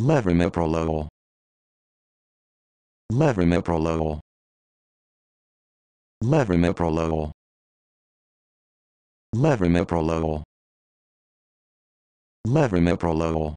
Levomiprolol. Levomiprolol. Levomiprolol. Levomiprolol. Levomiprolol.